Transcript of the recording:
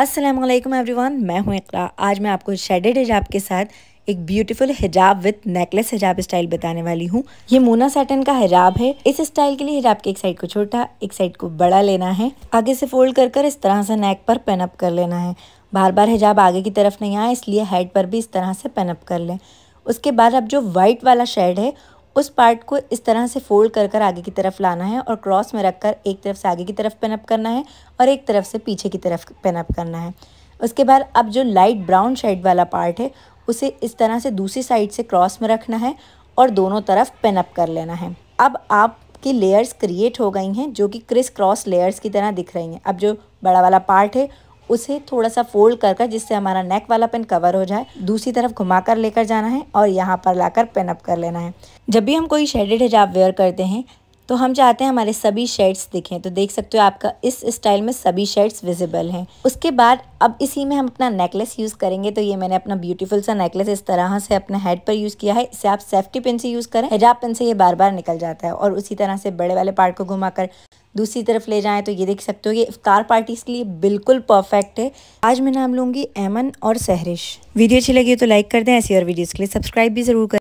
Aslam everyone मैं हूं इकरा आज मैं आपको शेडेड हिजाब के साथ एक ब्यूटीफुल हिजाब विद नेकलेस हिजाब स्टाइल बताने वाली हूँ ये मोना सैटन का हिजाब है इस स्टाइल के लिए हिजाब के एक साइड को छोटा एक साइड को बड़ा लेना है आगे से फोल्ड कर कर इस तरह से नेक पर पेन अप कर लेना है बार बार हिजाब आगे की तरफ नहीं आए इसलिए हेड पर भी इस तरह से पेन अप कर लें उसके बाद अब जो वाइट वाला शेड है उस पार्ट को इस तरह से फोल्ड कर कर आगे की तरफ लाना है और क्रॉस में रख कर एक तरफ से आगे की तरफ पेनअप करना है और एक तरफ से पीछे की तरफ पेनअप करना है उसके बाद अब जो लाइट ब्राउन शेड वाला पार्ट है उसे इस तरह से दूसरी साइड से क्रॉस में रखना है और दोनों तरफ पेनअप कर लेना है अब आप की लेयर्स क्रिएट हो गई हैं जो कि क्रिस क्रॉस लेयर्स की तरह दिख रही हैं अब जो बड़ा वाला पार्ट है उसे थोड़ा सा फोल्ड कर कर जिससे हमारा नेक वाला पेन कवर हो जाए दूसरी तरफ घुमा कर लेकर जाना है और यहाँ पर लाकर पेन अप कर लेना है जब भी हम कोई शेडेड हिजाब वेयर करते हैं तो हम चाहते हैं हमारे सभी शेड्स दिखें तो देख सकते हो आपका इस स्टाइल में सभी शेड्स विजिबल हैं उसके बाद अब इसी में हम अपना नेकलेस यूज़ करेंगे तो ये मैंने अपना ब्यूटीफुल सा नेकलेस इस तरह से अपने हेड पर यूज़ किया है इसे आप सेफ्टी पिन से यूज़ करें हिजाब पिन से ये बार बार निकल जाता है और उसी तरह से बड़े वाले पार्ट को घुमाकर दूसरी तरफ ले जाएं तो ये देख सकते हो ये इफ्तार पार्टीज़ के लिए बिल्कुल परफेक्ट है आज मैं नाम लूंगी एमन और सहरिश वीडियो अच्छी लगी तो लाइक कर दें ऐसी और वीडियोस के लिए सब्सक्राइब भी ज़रूर करें